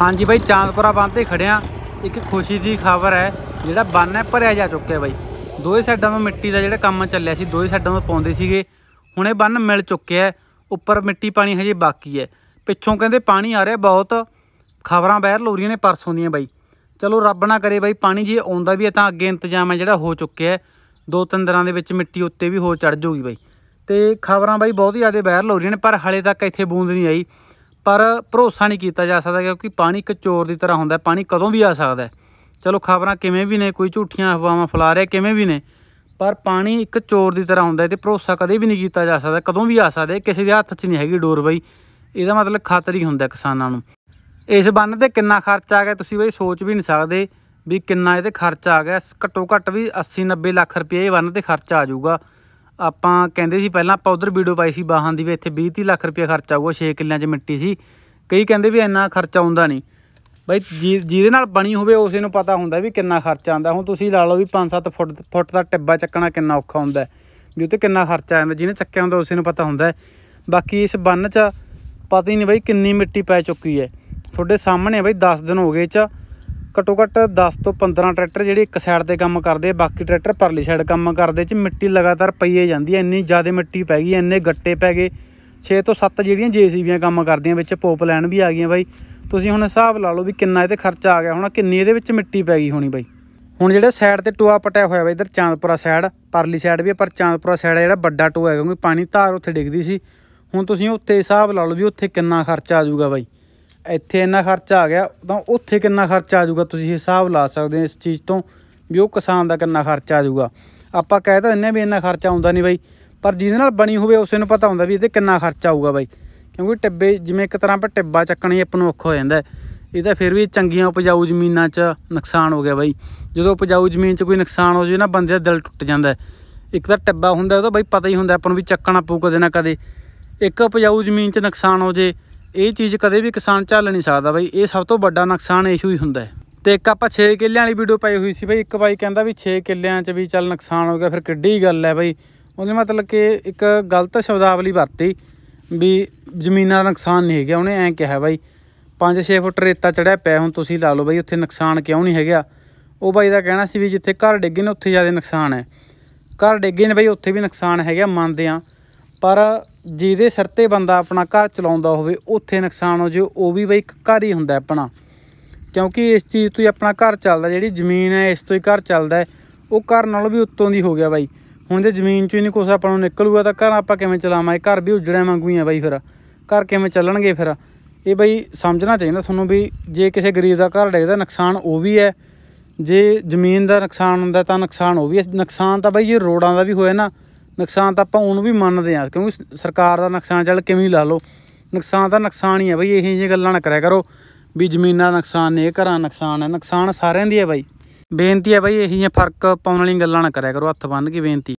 ਹਾਂਜੀ ਬਾਈ ਚਾਂਦਪੁਰਾ ਬੰਨ ਤੇ ਖੜਿਆ ਇੱਕ ਖੁਸ਼ੀ ਦੀ ਖਬਰ ਹੈ ਜਿਹੜਾ ਬੰਨ ਹੈ ਭਰਿਆ ਜਾ ਚੁੱਕਿਆ ਬਾਈ ਦੋਹੇ ਸਾਈਡਾਂ ਤੋਂ ਮਿੱਟੀ ਦਾ ਜਿਹੜਾ ਕੰਮ ਚੱਲਿਆ ਸੀ ਦੋਹੇ ਸਾਈਡਾਂ ਤੋਂ ਪਾਉਂਦੇ ਸੀਗੇ ਹੁਣ ਇਹ ਬੰਨ ਮਿਲ ਚੁੱਕਿਆ ਉੱਪਰ ਮਿੱਟੀ ਪਾਣੀ ਹਜੇ ਬਾਕੀ ਹੈ ਪਿੱਛੋਂ ਕਹਿੰਦੇ ਪਾਣੀ ਆ ਰਿਹਾ ਬਹੁਤ ਖਬਰਾਂ ਵਾਇਰਲ ਹੋ ਰਹੀਆਂ ਨੇ ਪਰਸੋਂ ਦੀਆਂ ਬਾਈ ਚਲੋ ਰੱਬ ਨਾ ਕਰੇ ਬਾਈ ਪਾਣੀ ਜੇ ਆਉਂਦਾ ਵੀ ਹੈ ਤਾਂ ਅੱਗੇ ਇੰਤਜ਼ਾਮ ਹੈ ਜਿਹੜਾ ਹੋ ਚੁੱਕਿਆ ਹੈ ਦੋ ਤਿੰਨ ਦਿਨਾਂ ਦੇ ਵਿੱਚ ਮਿੱਟੀ ਉੱਤੇ ਵੀ ਹੋਰ ਚੜ ਜਾਊਗੀ ਬਾਈ ਤੇ ਖਬਰਾਂ ਬਾਈ ਬਹੁਤ ਜ਼ਿਆਦਾ ਵਾਇਰਲ ਹੋ ਰਹੀਆਂ ਨੇ ਪਰ ਹਲੇ ਤੱਕ ਇੱਥੇ ਬੂੰਦ ਨਹੀਂ ਆਈ ਪਰ ਭਰੋਸਾ ਨਹੀਂ ਕੀਤਾ ਜਾ ਸਕਦਾ ਕਿਉਂਕਿ ਪਾਣੀ ਇੱਕ ਚੋਰ ਦੀ ਤਰ੍ਹਾਂ ਹੁੰਦਾ ਪਾਣੀ ਕਦੋਂ ਵੀ ਆ ਸਕਦਾ ਚਲੋ ਖਬਰਾਂ ਕਿਵੇਂ ਵੀ ਨੇ ਕੋਈ ਝੂਠੀਆਂ ਹਵਾਵਾਂ ਫਲਾ ਰਿਹਾ ਕਿਵੇਂ ਵੀ ਨੇ ਪਰ ਪਾਣੀ ਇੱਕ ਚੋਰ ਦੀ ਤਰ੍ਹਾਂ ਹੁੰਦਾ ਤੇ ਭਰੋਸਾ ਕਦੇ ਵੀ ਨਹੀਂ ਕੀਤਾ ਜਾ ਸਕਦਾ ਕਦੋਂ ਵੀ ਆ ਸਕਦਾ ਕਿਸੇ ਦੇ ਹੱਥ 'ਚ ਨਹੀਂ ਹੈਗੀ ਡੋਰ ਬਈ ਇਹਦਾ ਮਤਲਬ ਖਾਤਰ ਹੀ ਹੁੰਦਾ ਕਿਸਾਨਾਂ ਨੂੰ ਇਸ ਬੰਨ ਤੇ ਕਿੰਨਾ ਖਰਚਾ ਆ ਗਿਆ ਤੁਸੀਂ ਬਈ ਸੋਚ ਵੀ ਨਹੀਂ ਸਕਦੇ ਵੀ ਕਿੰਨਾ ਇਹਦੇ ਖਰਚਾ ਆ ਗਿਆ ਘੱਟੋ ਘੱਟ ਵੀ 80 90 ਲੱਖ ਰੁਪਏ ਇਹ ਬੰਨ ਤੇ ਖਰਚਾ ਆ ਜਾਊਗਾ ਆਪਾਂ ਕਹਿੰਦੇ ਸੀ ਪਹਿਲਾਂ ਆਪਾਂ ਉਧਰ ਵੀਡੀਓ ਪਾਈ ਸੀ ਬਾਹਾਂ ਦੀ ਵੀ ਇੱਥੇ 20 30 ਲੱਖ ਰੁਪਏ ਖਰਚਾ ਆਊਗਾ 6 ਕਿੱਲਿਆਂ 'ਚ ਮਿੱਟੀ ਸੀ ਕਈ ਕਹਿੰਦੇ ਵੀ ਇੰਨਾ ਖਰਚਾ ਆਉਂਦਾ ਨਹੀਂ ਬਈ ਜਿਹਦੇ ਨਾਲ ਬਣੀ ਹੋਵੇ ਉਸੇ ਨੂੰ ਪਤਾ ਹੁੰਦਾ ਵੀ ਕਿੰਨਾ ਖਰਚਾ ਆਉਂਦਾ ਹੁਣ ਤੁਸੀਂ ਲਾ ਲਓ ਵੀ 5-7 ਫੁੱਟ ਫੁੱਟ ਦਾ ਟਿੱਬਾ ਚੱਕਣਾ ਕਿੰਨਾ ਔਖਾ ਹੁੰਦਾ ਵੀ ਉੱਤੇ ਕਿੰਨਾ ਖਰਚਾ ਆਉਂਦਾ ਜਿਹਨੇ ਚੱਕਿਆ ਹੁੰਦਾ ਉਸੇ ਨੂੰ ਪਤਾ ਹੁੰਦਾ ਬਾਕੀ ਇਸ ਬੰਨ 'ਚ ਪਤਾ ਹੀ ਨਹੀਂ ਬਈ ਕਿੰਨੀ ਮਿੱਟੀ ਪੈ ਚੁੱਕੀ ਹੈ ਤੁਹਾਡੇ ਸਾਹਮਣੇ ਬਈ 10 ਦਿਨ ਹੋ ਗਏ ਚ ਘੱਟੋ ਘੱਟ 10 ਤੋਂ 15 ਟਰੈਕਟਰ ਜਿਹੜੇ ਇੱਕ ਸਾਈਡ ਤੇ ਕੰਮ ਕਰਦੇ ਬਾਕੀ ਟਰੈਕਟਰ ਪਰਲੀ ਸਾਈਡ ਕੰਮ ਕਰਦੇ ਚ ਮਿੱਟੀ ਲਗਾਤਾਰ ਪਈਏ ਜਾਂਦੀ ਐ ਇੰਨੀ ਜ਼ਿਆਦਾ ਮਿੱਟੀ ਪੈ ਗਈ ਇੰਨੇ ਗੱਟੇ ਪੈ ਗਏ 6 ਤੋਂ 7 ਜਿਹੜੀਆਂ ਜੀਸੀਬੀਆਂ ਕੰਮ ਕਰਦੀਆਂ ਵਿੱਚ ਪੋਪ ਲੈਣ ਵੀ ਆ ਗਈਆਂ ਬਾਈ ਤੁਸੀਂ ਹੁਣ ਹਿਸਾਬ ਲਾ ਲਓ ਵੀ ਕਿੰਨਾ ਇਹਦੇ ਖਰਚਾ ਆ ਗਿਆ ਹੋਣਾ ਕਿੰਨੀ ਇਹਦੇ ਵਿੱਚ ਮਿੱਟੀ ਪੈ ਗਈ ਹੋਣੀ ਬਾਈ ਹੁਣ ਜਿਹੜਾ ਸਾਈਡ ਤੇ ਟੋਆ ਪਟਿਆ ਹੋਇਆ ਵਾ ਇਧਰ ਚਾਂਦਪੁਰਾ ਸਾਈਡ ਪਰਲੀ ਸਾਈਡ ਵੀ ਪਰ ਚਾਂਦਪੁਰਾ ਸਾਈਡ ਜਿਹੜਾ ਵੱਡਾ ਟੋਆ ਹੈ ਕਿਉਂਕਿ ਪਾਣੀ ਧਾਰ ਉੱਥੇ ਡਿੱਗਦੀ ਸੀ ਹੁਣ ਤੁਸੀਂ ਉੱਥੇ ਹਿਸਾਬ ਲਾ ਲਓ ਵੀ ਉੱਥੇ ਕਿੰਨਾ ਖਰਚਾ ਆ ਜਾਊਗਾ ਬਾਈ ਇੱਥੇ ਇੰਨਾ ਖਰਚਾ ਆ ਗਿਆ ਤਾਂ ਉੱਥੇ ਕਿੰਨਾ ਖਰਚਾ ਆ ਜਾਊਗਾ ਤੁਸੀਂ ਹਿਸਾਬ ਲਾ ਸਕਦੇ ਹੋ ਇਸ ਚੀਜ਼ ਤੋਂ ਵੀ ਉਹ ਕਿਸਾਨ ਦਾ ਕਿੰਨਾ ਖਰਚਾ ਆ ਜਾਊਗਾ ਆਪਾਂ ਕਹਿ ਤਾਂ ਦਿੰਨੇ ਵੀ ਇੰਨਾ ਖਰਚਾ ਆਉਂਦਾ ਨਹੀਂ ਬਾਈ ਪਰ ਜਿਹਦੇ ਨਾਲ ਬਣੀ ਹੋਵੇ ਉਸੇ ਨੂੰ ਪਤਾ ਹੁੰਦਾ ਵੀ ਇਹਦੇ ਕਿੰਨਾ ਖਰਚਾ ਆਊਗਾ ਬਾਈ ਕਿਉਂਕਿ ਟਿੱਬੇ ਜਿਵੇਂ ਇੱਕ ਤਰ੍ਹਾਂ ਪਰ ਟਿੱਬਾ ਚੱਕਣੀ ਆਪਾਂ ਨੂੰ ਔਖਾ ਹੋ ਜਾਂਦਾ ਇਹ ਤਾਂ ਫਿਰ ਵੀ ਚੰਗੀਆਂ ਉਪਜਾਊ ਜ਼ਮੀਨਾਂ 'ਚ ਨੁਕਸਾਨ ਹੋ ਗਿਆ ਬਾਈ ਜਦੋਂ ਉਪਜਾਊ ਜ਼ਮੀਨ 'ਚ ਕੋਈ ਨੁਕਸਾਨ ਹੋ ਜੇ ਨਾ ਬੰਦੇ ਦਾ ਦਿਲ ਟੁੱਟ ਜਾਂਦਾ ਇੱਕ ਤਾਂ ਟਿੱਬਾ ਹੁੰਦਾ ਉਹ ਤਾਂ ਬਾਈ ਪਤਾ ਹੀ ਹੁੰਦਾ ਆਪਾਂ ਨੂੰ ਵੀ ਚੱਕਣਾ ਪਊ ਕਦੇ ਨਾ ਕਦੇ ਇੱਕ ਉਪਜਾਊ ਜ਼ਮੀਨ 'ਚ ਨੁਕਸਾਨ ਹੋ ਜੇ ਇਹ ਚੀਜ਼ ਕਦੇ ਵੀ ਕਿਸਾਨ ਝੱਲ ਨਹੀਂ ਸਕਦਾ ਬਾਈ ਇਹ ਸਭ ਤੋਂ ਵੱਡਾ ਨੁਕਸਾਨ ਇਹੋ ਹੀ ਹੁੰਦਾ ਤੇ ਇੱਕ ਆਪਾਂ 6 ਕਿੱਲਿਆਂ ਵਾਲੀ ਵੀਡੀਓ ਪਾਈ ਹੋਈ ਸੀ ਬਾਈ ਇੱਕ ਬਾਈ ਕਹਿੰਦਾ ਵੀ 6 ਕਿੱਲਿਆਂ 'ਚ ਵੀ ਚੱਲ ਨੁਕਸਾਨ ਹੋ ਗਿਆ ਫਿਰ ਕਿੱਡੀ ਗੱਲ ਹੈ ਬਾਈ ਉਹਨੇ ਮਤਲਬ ਕਿ ਇੱਕ ਗਲਤ ਸ਼ਬਦਾਵਲੀ ਵਰਤੀ ਵੀ ਜ਼ਮੀਨਾਂ ਦਾ ਨੁਕਸਾਨ ਨਹੀਂ ਹੈਗਾ ਉਹਨੇ ਐਂ ਕਿਹਾ ਬਾਈ 5-6 ਫੁੱਟ ਰੇਤਾ ਚੜਿਆ ਪਿਆ ਹੁਣ ਤੁਸੀਂ ਲਾ ਲਓ ਬਾਈ ਉੱਥੇ ਨੁਕਸਾਨ ਕਿਉਂ ਨਹੀਂ ਹੈਗਾ ਉਹ ਬਾਈ ਦਾ ਕਹਿਣਾ ਸੀ ਵੀ ਜਿੱਥੇ ਘਰ ਡਿੱਗੇ ਨੇ ਉੱਥੇ ਜ਼ਿਆਦਾ ਨੁਕਸਾਨ ਹੈ ਘਰ ਡਿੱਗੇ ਨੇ ਬਾਈ ਉੱਥੇ ਵੀ ਨੁਕਸਾਨ ਹੈਗਾ ਮੰਨਦੇ ਆ ਪਰ ਜਿਹਦੇ ਸਿਰ ਤੇ ਬੰਦਾ ਆਪਣਾ ਘਰ ਚਲਾਉਂਦਾ ਹੋਵੇ ਉੱਥੇ ਨੁਕਸਾਨ ਹੋ ਜੇ ਉਹ ਵੀ ਬਈ ਘਰ ਹੀ ਹੁੰਦਾ ਆਪਣਾ ਕਿਉਂਕਿ ਇਸ ਚੀਜ਼ ਤੋਂ ਹੀ ਆਪਣਾ ਘਰ ਚੱਲਦਾ ਜਿਹੜੀ ਜ਼ਮੀਨ ਹੈ ਇਸ ਤੋਂ ਹੀ ਘਰ ਚੱਲਦਾ ਉਹ ਘਰ ਨਾਲ ਵੀ ਉੱਤੋਂ ਦੀ ਹੋ ਗਿਆ ਬਾਈ ਹੁਣ ਜੇ ਜ਼ਮੀਨ ਚੋਂ ਹੀ ਨਹੀਂ ਕੁਝ ਆਪਾਂ ਨੂੰ ਨਿਕਲੂਗਾ ਤਾਂ ਘਰ ਆਪਾਂ ਕਿਵੇਂ ਚਲਾਵਾਂਗੇ ਘਰ ਵੀ ਉਜੜਿਆ ਵਾਂਗੂ ਹੀ ਆ ਬਾਈ ਫਿਰ ਘਰ ਕਿਵੇਂ ਚੱਲਣਗੇ ਫਿਰ ਇਹ ਬਈ ਸਮਝਣਾ ਚਾਹੀਦਾ ਤੁਹਾਨੂੰ ਵੀ ਜੇ ਕਿਸੇ ਗਰੀਬ ਦਾ ਘਰ ਡੇਗਦਾ ਨੁਕਸਾਨ ਉਹ ਵੀ ਹੈ ਜੇ ਜ਼ਮੀਨ ਦਾ ਨੁਕਸਾਨ ਹੁੰਦਾ ਤਾਂ ਨੁਕਸਾਨ ਉਹ ਵੀ ਹੈ ਨੁਕਸਾਨ ਤਾਂ ਬਈ ਜੇ ਰੋਡਾਂ ਦਾ ਵੀ ਹੋਇਆ ਨਾ ਨੁਕਸਾਨ ਤਾਂ ਆਪਾਂ ਉਹਨੂੰ ਵੀ ਮੰਨਦੇ ਆ ਕਿਉਂਕਿ ਸਰਕਾਰ ਦਾ ਨੁਕਸਾਨ ਚੱਲ ਕਿਵੇਂ ਲਾ ਲਓ ਨੁਕਸਾਨ ਤਾਂ ਨੁਕਸਾਨ ਹੀ ਆ ਬਈ ਇਹੀ ਜਿਹੀ ਗੱਲਾਂ ਨਾ ਕਰਿਆ ਕਰੋ ਵੀ ਜ਼ਮੀਨਾਂ ਨੁਕਸਾਨ ਨੇ ਇਹ ਘਰਾਂ ਨੁਕਸਾਨ ਹੈ ਨੁਕਸਾਨ ਸਾਰਿਆਂ ਦੀ ਹੈ ਬਈ ਬੇਨਤੀ ਹੈ ਬਈ ਇਹੀ ਫਰਕ ਪਾਉਣ ਵਾਲੀ ਗੱਲਾਂ ਨਾ ਕਰਿਆ ਕਰੋ ਹੱਥ ਬੰਨ ਕੇ ਬੇਨਤੀ